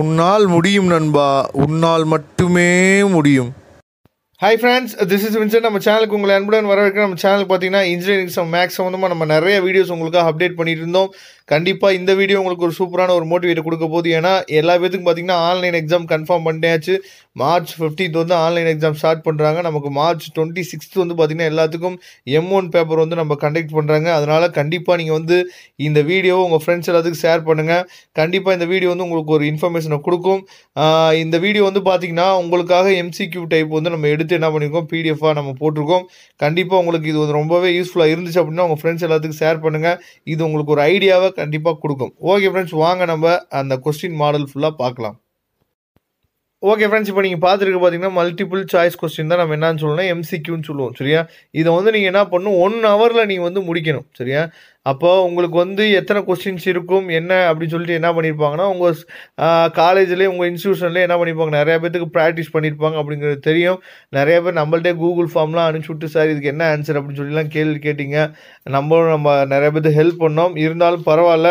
உன்னால் முடியும் நண்பா உன்னால் மட்டுமே முடியும் hi friends this is Vinson நம்ம சேனலுக்கு உங்களை அன்புடன் வரவேற்க நம்ம சேனலுக்கு பார்த்தீங்கன்னா இன்ஜினியரிங் சம் மேக்ஸ் சம்மந்தமாக நம்ம நிறைய வீடியோஸ் உங்களுக்காக அப்டேட் பண்ணிட்டு இருந்தோம் கண்டிப்பாக இந்த வீடியோ உங்களுக்கு ஒரு சூப்பரான ஒரு மோட்டிவேட் கொடுக்க போகுது ஏன்னா எல்லா பேருக்கும் பார்த்தீங்கன்னா ஆன்லைன் எக்ஸாம் கன்ஃபார்ம் பண்ணியாச்சு மார்ச் ஃபிஃப்டீன்த் வந்து ஆன்லைன் எக்ஸாம் ஸ்டார்ட் பண்ணுறாங்க நமக்கு மார்ச் டுவெண்ட்டி சிக்ஸ்த் வந்து பார்த்திங்கன்னா எல்லாத்துக்கும் எம் ஒன் பேப்பர் வந்து நம்ம கண்டக்ட் பண்ணுறாங்க அதனால் கண்டிப்பாக நீங்கள் வந்து இந்த வீடியோவை உங்கள் ஃப்ரெண்ட்ஸ் எல்லாத்துக்கும் ஷேர் பண்ணுங்கள் கண்டிப்பாக இந்த வீடியோ வந்து உங்களுக்கு ஒரு இன்ஃபர்மேஷனை கொடுக்கும் இந்த வீடியோ வந்து பார்த்திங்கன்னா உங்களுக்காக எம்சிக்யூ டைப் வந்து நம்ம எடுத்து வந்துட்டு என்ன பண்ணியிருக்கோம் பிடிஎஃபாக நம்ம போட்டிருக்கோம் கண்டிப்பாக உங்களுக்கு இது வந்து ரொம்பவே யூஸ்ஃபுல்லாக இருந்துச்சு அப்படின்னா உங்கள் ஃப்ரெண்ட்ஸ் எல்லாத்துக்கும் ஷேர் பண்ணுங்கள் இது உங்களுக்கு ஒரு ஐடியாவை கண்டிப்பாக கொடுக்கும் ஓகே ஃப்ரெண்ட்ஸ் வாங்க நம்ம அந்த கொஸ்டின் மாடல் ஃபுல்லாக பார்க்கலாம் ஓகே ஃப்ரெண்ட்ஸ் இப்போ நீங்கள் பார்த்துருக்கு பார்த்தீங்கன்னா மல்டிபிள் சாய்ஸ் கொஸ்டின் தான் நம்ம என்னன்னு சொல்லணும் எம்சிக்யூன்னு சொல்லுவோம் சரியா இதை வந்து நீங்கள் என்ன பண்ணணும் ஒன் ஹவரில் நீங்கள் வந்து முடிக்கணும் சரியா அப்போ உங்களுக்கு வந்து எத்தனை கொஸ்டின்ஸ் இருக்கும் என்ன அப்படின்னு சொல்லிட்டு என்ன பண்ணியிருப்பாங்கன்னா உங்கள் காலேஜ்லேயே உங்கள் இன்ஸ்டியூஷன்லேயே என்ன பண்ணியிருப்பாங்க நிறையா பேத்துக்கு ப்ராக்டிஸ் பண்ணியிருப்பாங்க அப்படிங்கிறது தெரியும் நிறைய பேர் நம்மள்ட்டே கூகுள் ஃபார்ம்லாம் அனுப்பிச்சுட்டு விட்டு சார் இதுக்கு என்ன ஆன்சர் அப்படின்னு சொல்லிலாம் கேள்வி கேட்டிங்க நம்மளும் நம்ம நிறைய பேர்த்து ஹெல்ப் பண்ணோம் இருந்தாலும் பரவாயில்ல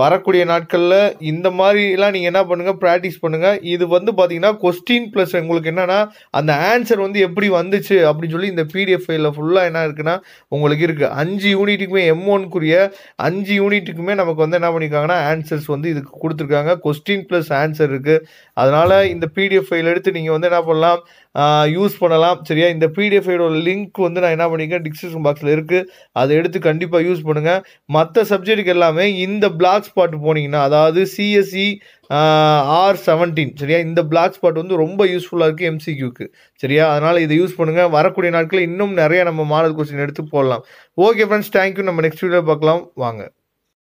வரக்கூடிய நாட்களில் இந்த மாதிரிலாம் நீங்கள் என்ன பண்ணுங்கள் ப்ராக்டிஸ் பண்ணுங்கள் இது வந்து பார்த்தீங்கன்னா கொஸ்டின் ப்ளஸ் உங்களுக்கு என்னென்னா அந்த ஆன்சர் வந்து எப்படி வந்துச்சு அப்படின்னு சொல்லி இந்த பிடிஎஃப் ஃபைலில் ஃபுல்லாக என்ன இருக்குன்னா உங்களுக்கு இருக்குது அஞ்சு யூனிட்டுக்குமே எம் ஒன்க்குரிய அஞ்சு யூனிட்டுக்குமே நமக்கு வந்து என்ன பண்ணியிருக்காங்கன்னா ஆன்சர்ஸ் வந்து இதுக்கு கொடுத்துருக்காங்க கொஸ்டின் ப்ளஸ் ஆன்சர் இருக்குது அதனால் இந்த பிடிஎஃப் ஃபைல் எடுத்து நீங்கள் வந்து என்ன பண்ணலாம் யூஸ் பண்ணலாம் சரியா இந்த பிடிஎஃபோட லிங்க் வந்து நான் என்ன பண்ணிக்கிறேன் டிஸ்கிரிப்ஷன் பாக்ஸில் இருக்குது அதை எடுத்து கண்டிப்பாக யூஸ் பண்ணுங்கள் மற்ற சப்ஜெக்ட்டுக்கு எல்லாமே இந்த பிளாக் ஸ்பாட் போனீங்கன்னா அதாவது சிஎஸ்சி ஆர் செவன்டீன் சரியா இந்த பிளாக் ஸ்பாட் வந்து ரொம்ப யூஸ்ஃபுல்லாக இருக்குது எம்சிக்யூக்கு சரியா அதனால் இதை யூஸ் பண்ணுங்கள் வரக்கூடிய நாட்களில் இன்னும் நிறையா நம்ம மாடல் கொஸ்டின் எடுத்து போடலாம் ஓகே ஃப்ரெண்ட்ஸ் தேங்க்யூ நம்ம நெக்ஸ்ட் வீடியோ பார்க்கலாம் வாங்க